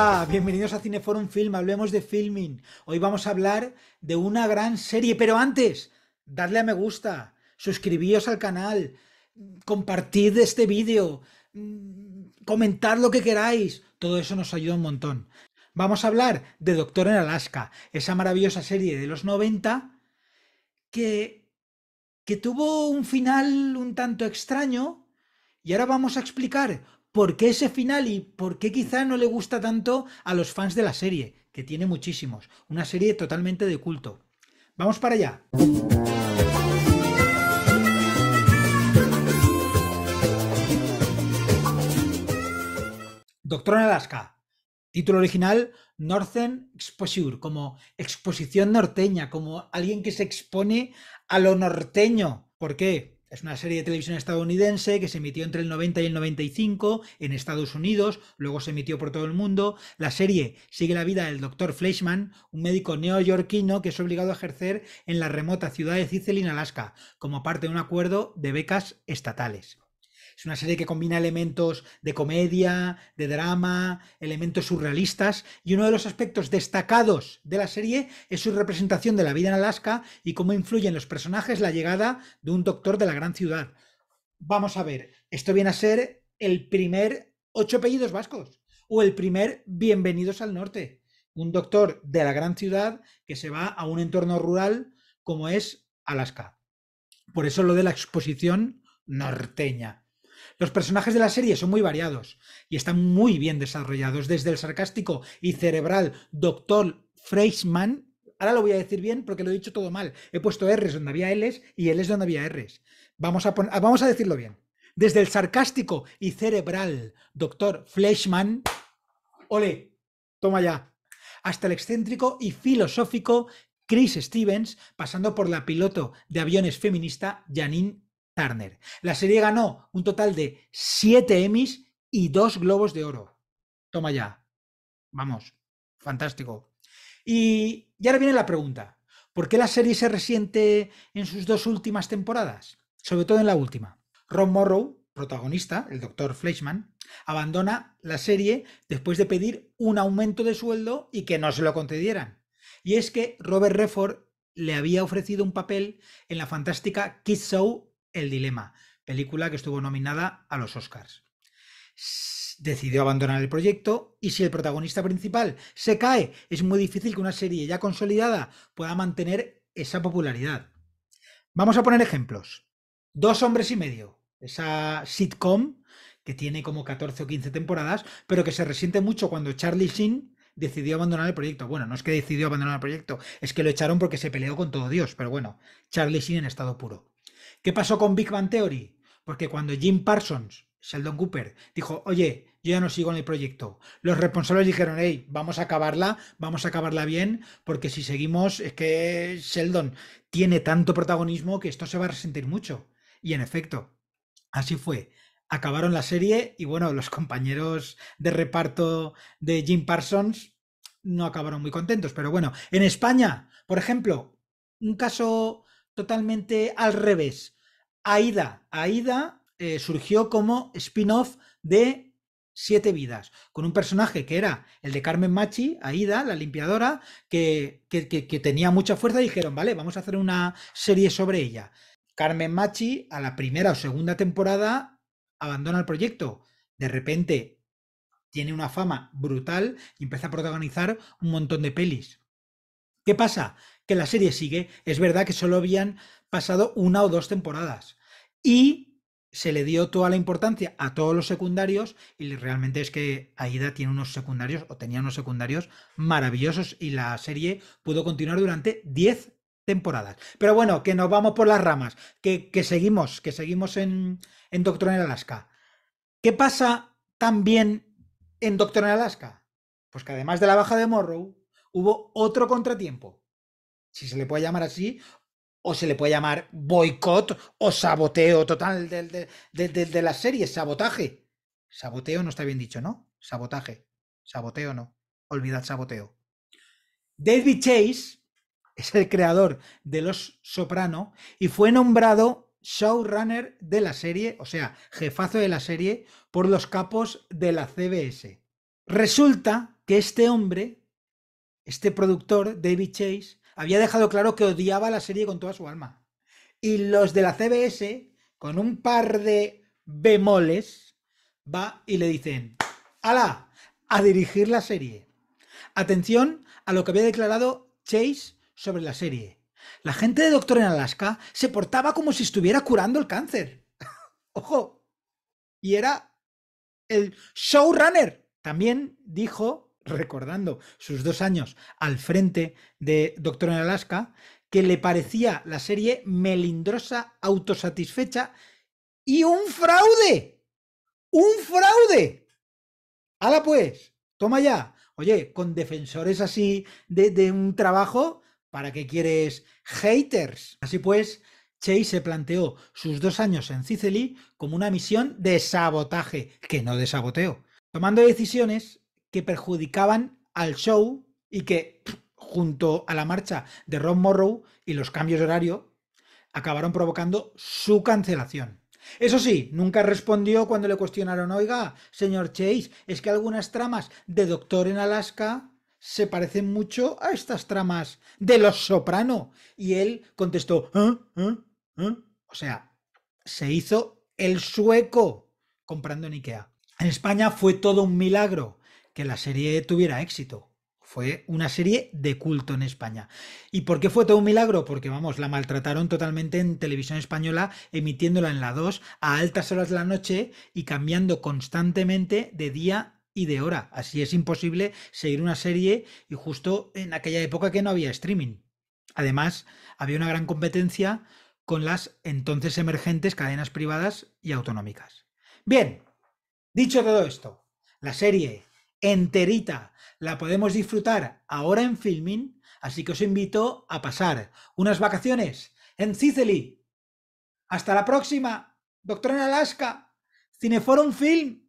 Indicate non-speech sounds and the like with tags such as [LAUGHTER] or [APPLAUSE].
Ah, bienvenidos a Cineforum Film, hablemos de filming. Hoy vamos a hablar de una gran serie, pero antes, dadle a me gusta, suscribíos al canal, compartid este vídeo, mm, comentar lo que queráis, todo eso nos ayuda un montón. Vamos a hablar de Doctor en Alaska, esa maravillosa serie de los 90 que, que tuvo un final un tanto extraño y ahora vamos a explicar por qué ese final y por qué quizá no le gusta tanto a los fans de la serie, que tiene muchísimos. Una serie totalmente de culto. Vamos para allá. Doctor en Alaska. Título original, Northern Exposure, como exposición norteña, como alguien que se expone a lo norteño. ¿Por qué? Es una serie de televisión estadounidense que se emitió entre el 90 y el 95 en Estados Unidos, luego se emitió por todo el mundo. La serie sigue la vida del doctor Fleischman, un médico neoyorquino que es obligado a ejercer en la remota ciudad de Cicely, Alaska, como parte de un acuerdo de becas estatales. Es una serie que combina elementos de comedia, de drama, elementos surrealistas, y uno de los aspectos destacados de la serie es su representación de la vida en Alaska y cómo influye en los personajes la llegada de un doctor de la gran ciudad. Vamos a ver, esto viene a ser el primer ocho apellidos vascos o el primer bienvenidos al norte. Un doctor de la gran ciudad que se va a un entorno rural como es Alaska. Por eso lo de la exposición norteña. Los personajes de la serie son muy variados y están muy bien desarrollados, desde el sarcástico y cerebral Dr. Freisman. Ahora lo voy a decir bien porque lo he dicho todo mal. He puesto R's donde había L's y L's donde había R's. Vamos a, vamos a decirlo bien. Desde el sarcástico y cerebral Dr. Fleischmann, ole, toma ya, hasta el excéntrico y filosófico Chris Stevens, pasando por la piloto de aviones feminista Janine Turner. La serie ganó un total de 7 Emmys y 2 Globos de Oro. Toma ya. Vamos, fantástico. Y, ahora viene la pregunta. ¿Por qué la serie se resiente en sus dos últimas temporadas? Sobre todo en la última. Ron Morrow, protagonista, el doctor Fleischman, abandona la serie después de pedir un aumento de sueldo y que no se lo concedieran. Y es que Robert Redford le había ofrecido un papel en la fantástica Kids Show el Dilema, película que estuvo nominada a los Oscars. Decidió abandonar el proyecto y si el protagonista principal se cae, es muy difícil que una serie ya consolidada pueda mantener esa popularidad. Vamos a poner ejemplos. Dos hombres y medio, esa sitcom que tiene como 14 o 15 temporadas, pero que se resiente mucho cuando Charlie Sheen decidió abandonar el proyecto. Bueno, no es que decidió abandonar el proyecto, es que lo echaron porque se peleó con todo Dios, pero bueno, Charlie Sheen en estado puro. ¿Qué pasó con Big Bang Theory? Porque cuando Jim Parsons, Sheldon Cooper, dijo, oye, yo ya no sigo en el proyecto, los responsables dijeron, hey, vamos a acabarla, vamos a acabarla bien, porque si seguimos, es que Sheldon tiene tanto protagonismo que esto se va a resentir mucho. Y en efecto, así fue acabaron la serie y bueno, [LAUGHS] los compañeros de reparto de Jim Parsons no acabaron muy contentos. Pero bueno, en España, por ejemplo, un caso totalmente al revés. Aida, Aida eh, surgió como spin-off de Siete Vidas, con un personaje que era el de Carmen Machi, Aida, la limpiadora, que, tenía mucha fuerza dijeron, vale, vamos a hacer una serie sobre ella. Carmen Machi, a la primera o segunda temporada, abandona el proyecto. De repente tiene una fama brutal y empieza a protagonizar un montón de pelis. ¿Qué pasa? Que la serie sigue. Es verdad que solo habían pasado una o dos temporadas. Y se le dio toda la importancia a todos los secundarios y realmente es que Aida tiene unos secundarios o tenía unos secundarios maravillosos y la serie pudo continuar durante 10 temporadas. Pero bueno, que nos vamos por las ramas, que, seguimos, que seguimos en, en Doctor en Alaska. ¿Qué pasa también en Doctor en Alaska? Pues que además de la baja de Morrow, hubo otro contratiempo, si se le puede llamar así, o se le puede llamar boicot o saboteo total de, la serie, sabotaje. Saboteo no está bien dicho, ¿no? Sabotaje. Saboteo no. Olvidad saboteo. David Chase [LAUGHS] es el creador de Los Soprano y fue nombrado showrunner de la serie, o sea, jefazo de la serie, por los capos de la CBS. Resulta que este hombre este productor, David Chase, había dejado claro que odiaba la serie con toda su alma. Y los de la CBS, con un par de bemoles, va y le dicen, ¡Hala! A dirigir la serie. Atención a lo que había declarado Chase sobre la serie. La gente de Doctor en Alaska se portaba como si estuviera curando el cáncer. [LAUGHS] ¡Ojo! Y era el showrunner. También dijo recordando sus dos años al frente de Doctor en Alaska, que le parecía la serie melindrosa, autosatisfecha y un fraude. ¡Un fraude! ¡Hala pues! ¡Toma ya! Oye, con defensores así de, un trabajo, ¿para qué quieres haters? Así pues, Chase se planteó sus dos años en Sicily como una misión de sabotaje, que no de saboteo, tomando decisiones que perjudicaban al show y que, junto a la marcha de Rob Morrow y los cambios de horario, acabaron provocando su cancelación. Eso sí, nunca respondió cuando le cuestionaron, oiga, señor Chase, es que algunas tramas de Doctor en Alaska se parecen mucho a estas tramas de Los Soprano. Y él contestó, ¿Eh? ¿Eh? ¿Eh?". o sea, se hizo el sueco comprando en Ikea. En España fue todo un milagro que la serie tuviera éxito. Fue una serie de culto en España. ¿Y por qué fue todo un milagro? Porque, vamos, la maltrataron totalmente en televisión española, emitiéndola en la 2 a altas horas de la noche y cambiando constantemente de día y de hora. Así es imposible seguir una serie y justo en aquella época que no había streaming. Además, había una gran competencia con las entonces emergentes cadenas privadas y autonómicas. Bien, dicho todo esto, la serie enterita. La podemos disfrutar ahora en filming, así que os invito a pasar unas vacaciones en Sicily. Hasta la próxima, doctora en Alaska, Cineforum Film.